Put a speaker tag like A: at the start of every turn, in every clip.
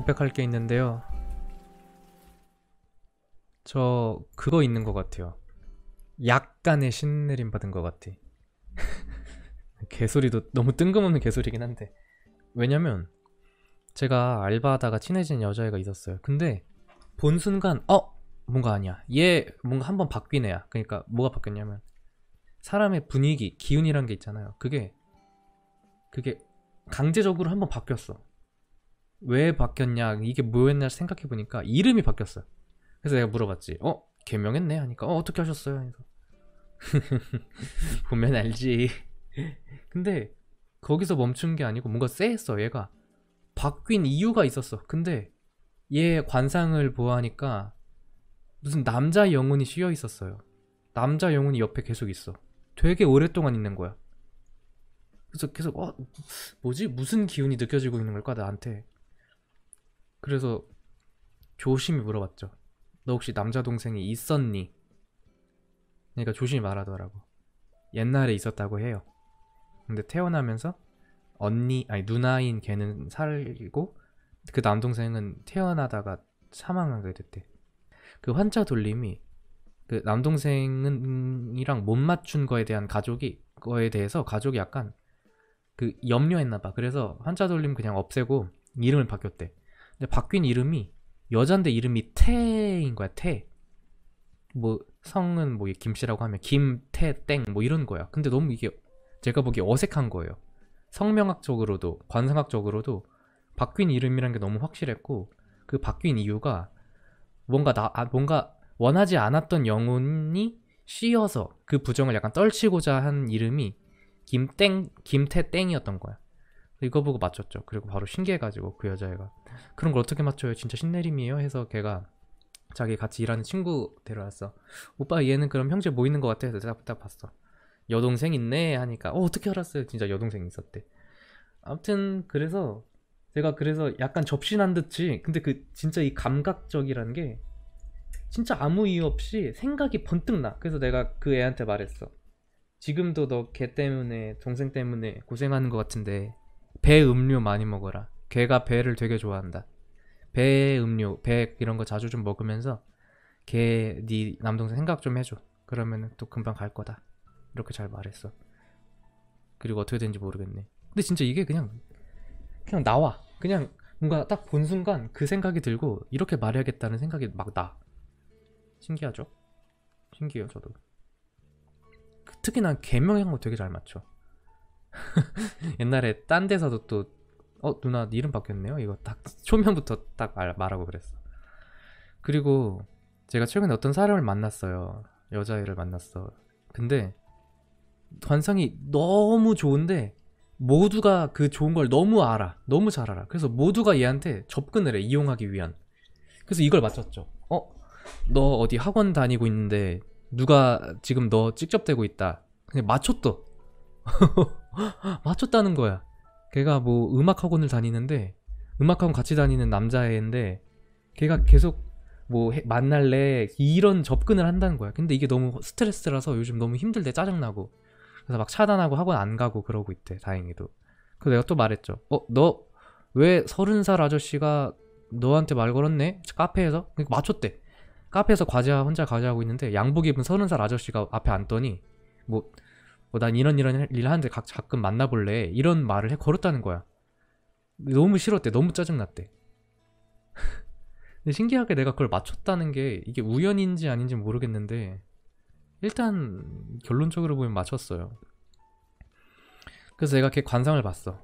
A: 고백할 게 있는데요. 저 그거 있는 것 같아요. 약간의 신내림 받은 것 같아. 개소리도 너무 뜬금없는 개소리긴 한데 왜냐면 제가 알바하다가 친해진 여자애가 있었어요. 근데 본 순간 어 뭔가 아니야. 얘 뭔가 한번 바뀌네야 그러니까 뭐가 바뀌었냐면 사람의 분위기, 기운이란 게 있잖아요. 그게 그게 강제적으로 한번 바뀌었어. 왜 바뀌었냐 이게 뭐였냐 생각해 보니까 이름이 바뀌었어요. 그래서 내가 물어봤지. 어 개명했네 하니까 어 어떻게 하셨어요? 해서 보면 알지. 근데 거기서 멈춘 게 아니고 뭔가 쎄했어 얘가 바뀐 이유가 있었어. 근데 얘 관상을 보아하니까 무슨 남자 영혼이 쉬어 있었어요. 남자 영혼이 옆에 계속 있어. 되게 오랫동안 있는 거야. 그래서 계속 어 뭐지 무슨 기운이 느껴지고 있는 걸까 나한테 그래서 조심히 물어봤죠. 너 혹시 남자 동생이 있었니? 그러니까 조심히 말하더라고. 옛날에 있었다고 해요. 근데 태어나면서 언니, 아니 누나인 걔는 살고 그 남동생은 태어나다가 사망하게 됐대. 그 환자 돌림이 그 남동생이랑 못 맞춘 거에 대한 가족이 거에 대해서 가족이 약간 그 염려했나 봐. 그래서 환자 돌림 그냥 없애고 이름을 바뀌었대. 근데 바뀐 이름이 여잔데 이름이 태인 거야 태. 뭐 성은 뭐 김씨라고 하면 김태땡 뭐 이런 거야. 근데 너무 이게 제가 보기에 어색한 거예요. 성명학적으로도 관상학적으로도 바뀐 이름이란 게 너무 확실했고 그 바뀐 이유가 뭔가 나 아, 뭔가 원하지 않았던 영혼이 씌어서 그 부정을 약간 떨치고자 한 이름이 김땡 김태땡이었던 거야. 이거 보고 맞췄죠. 그리고 바로 신기해가지고 그 여자애가 그런 걸 어떻게 맞춰요? 진짜 신내림이에요? 해서 걔가 자기 같이 일하는 친구 데려왔어. 오빠 얘는 그럼 형제 모이는 것 같아. 해서 딱, 딱 봤어. 여동생 있네 하니까 어 어떻게 알았어요? 진짜 여동생 있었대. 아무튼 그래서 제가 그래서 약간 접신한 듯이 근데 그 진짜 이 감각적이라는 게 진짜 아무 이유 없이 생각이 번뜩 나. 그래서 내가 그 애한테 말했어. 지금도 너 걔 때문에 동생 때문에 고생하는 것 같은데 배 음료 많이 먹어라. 개가 배를 되게 좋아한다. 배 음료, 배 이런 거 자주 좀 먹으면서 개네 남동생 생각 좀 해줘. 그러면 또 금방 갈 거다. 이렇게 잘 말했어. 그리고 어떻게 된지 모르겠네. 근데 진짜 이게 그냥 그냥 나와. 그냥 뭔가 딱 본 순간 그 생각이 들고 이렇게 말해야겠다는 생각이 막 나. 신기하죠? 신기해요, 저도. 특히난 개명한 거 되게 잘 맞죠. 옛날에 딴 데서도 또 어 누나 이름 바뀌었네요 이거 딱 초면부터 딱 말하고 그랬어 그리고 제가 최근에 어떤 사람을 만났어요 여자애를 만났어 근데 관상이 너무 좋은데 모두가 그 좋은 걸 너무 알아 너무 잘 알아 그래서 모두가 얘한테 접근을 해 이용하기 위한 그래서 이걸 맞췄죠 어? 너 어디 학원 다니고 있는데 누가 지금 너 직접 대고 있다 그냥 맞췄어 맞췄다는 거야. 걔가 뭐 음악 학원을 다니는데 음악 학원 같이 다니는 남자애인데 걔가 계속 뭐 해, 만날래 이런 접근을 한다는 거야. 근데 이게 너무 스트레스라서 요즘 너무 힘들대 짜증나고 그래서 막 차단하고 학원 안 가고 그러고 있대. 다행히도. 그래서 내가 또 말했죠. 어 너 왜 서른 살 아저씨가 너한테 말 걸었네? 카페에서 그러니까 맞췄대. 카페에서 과제 혼자 과제하고 있는데 양복 입은 서른 살 아저씨가 앞에 앉더니 뭐 어, 난 이런 이런 일을 하는데 각, 가끔 만나볼래 이런 말을 해 걸었다는 거야 너무 싫었대 너무 짜증났대 근데 신기하게 내가 그걸 맞췄다는 게 이게 우연인지 아닌지 모르겠는데 일단 결론적으로 보면 맞췄어요 그래서 내가 걔 관상을 봤어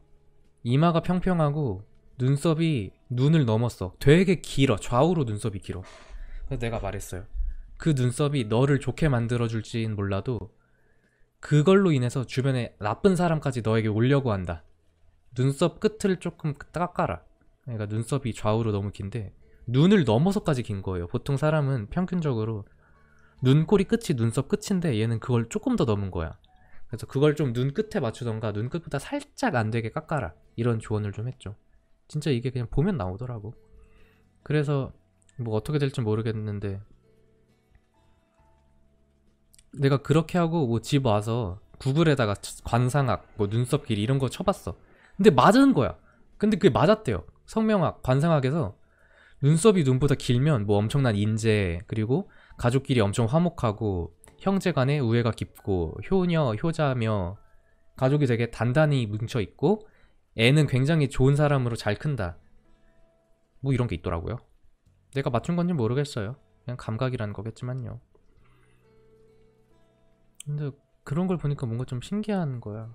A: 이마가 평평하고 눈썹이 눈을 넘었어 되게 길어 좌우로 눈썹이 길어 그래서 내가 말했어요 그 눈썹이 너를 좋게 만들어줄진 몰라도 그걸로 인해서 주변에 나쁜 사람까지 너에게 오려고 한다. 눈썹 끝을 조금 깎아라. 그러니까 눈썹이 좌우로 너무 긴데 눈을 넘어서까지 긴 거예요. 보통 사람은 평균적으로 눈꼬리 끝이 눈썹 끝인데 얘는 그걸 조금 더 넘은 거야. 그래서 그걸 좀 눈 끝에 맞추던가 눈 끝보다 살짝 안 되게 깎아라. 이런 조언을 좀 했죠. 진짜 이게 그냥 보면 나오더라고. 그래서 뭐 어떻게 될지 모르겠는데 내가 그렇게 하고 뭐집 와서 구글에다가 관상학, 뭐 눈썹 길이 이런 거 쳐봤어. 근데 맞은 거야. 근데 그게 맞았대요. 성명학, 관상학에서 눈썹이 눈보다 길면 뭐 엄청난 인재, 그리고 가족끼리 엄청 화목하고 형제 간의 우애가 깊고 효녀, 효자며 가족이 되게 단단히 뭉쳐 있고 애는 굉장히 좋은 사람으로 잘 큰다. 뭐 이런 게 있더라고요. 내가 맞춘 건지 모르겠어요. 그냥 감각이라는 거겠지만요. 근데 그런 걸 보니까 뭔가 좀 신기한 거야.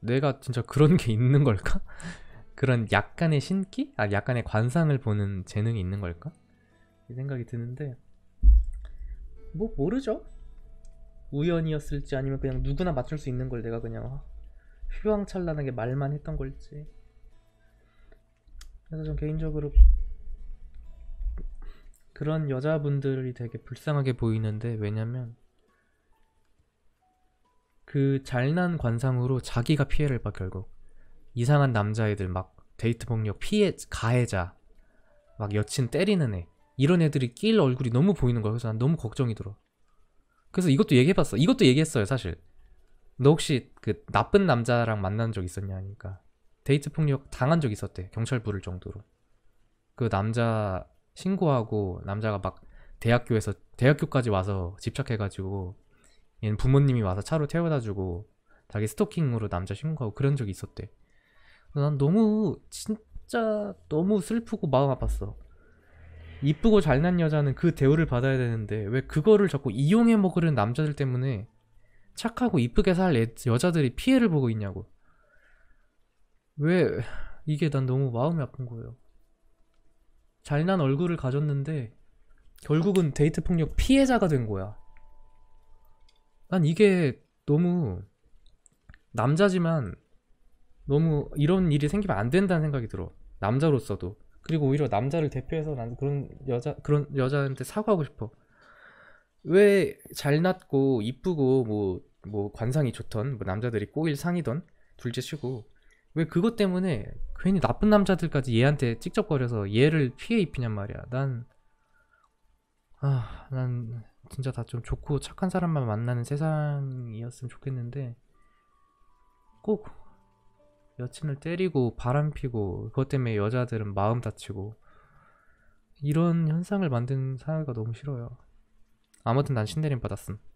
A: 내가 진짜 그런 게 있는 걸까? 그런 약간의 신기? 아, 약간의 관상을 보는 재능이 있는 걸까? 이 생각이 드는데 뭐 모르죠. 우연이었을지 아니면 그냥 누구나 맞출 수 있는 걸 내가 그냥 휘황찬란하게 말만 했던 걸지. 그래서 좀 개인적으로 그런 여자분들이 되게 불쌍하게 보이는데 왜냐면 그 잘난 관상으로 자기가 피해를 봐 결국 이상한 남자애들 막 데이트 폭력 피해 가해자 막 여친 때리는 애 이런 애들이 낄 얼굴이 너무 보이는 거야 그래서 난 너무 걱정이 들어 그래서 이것도 얘기해봤어 이것도 얘기했어요 사실 너 혹시 그 나쁜 남자랑 만난 적 있었냐 하니까 데이트 폭력 당한 적 있었대 경찰 부를 정도로 그 남자 신고하고 남자가 막 대학교에서 대학교까지 와서 집착해가지고 얘는 부모님이 와서 차로 태워다주고 자기 스토킹으로 남자 신고하고 그런 적이 있었대. 난 너무 진짜 너무 슬프고 마음 아팠어. 이쁘고 잘난 여자는 그 대우를 받아야 되는데 왜 그거를 자꾸 이용해 먹으려는 남자들 때문에 착하고 이쁘게 살 애, 여자들이 피해를 보고 있냐고. 왜 이게 난 너무 마음이 아픈 거예요. 잘난 얼굴을 가졌는데 결국은 데이트 폭력 피해자가 된 거야. 난 이게 너무 남자지만 너무 이런 일이 생기면 안 된다는 생각이 들어. 남자로서도. 그리고 오히려 남자를 대표해서 난 그런 여자 그런 여자한테 사과하고 싶어. 왜 잘났고 이쁘고 뭐뭐 뭐 관상이 좋던 뭐 남자들이 꼭일 상이던 둘째 치고 왜 그것 때문에 괜히 나쁜 남자들까지 얘한테 찍적거려서 얘를 피해 입히냔 말이야. 난 아, 난 진짜 다 좀 좋고 착한 사람만 만나는 세상이었으면 좋겠는데 꼭 여친을 때리고 바람 피고 그것 때문에 여자들은 마음 다치고 이런 현상을 만든 사회가 너무 싫어요. 아무튼 난신대림 받았음.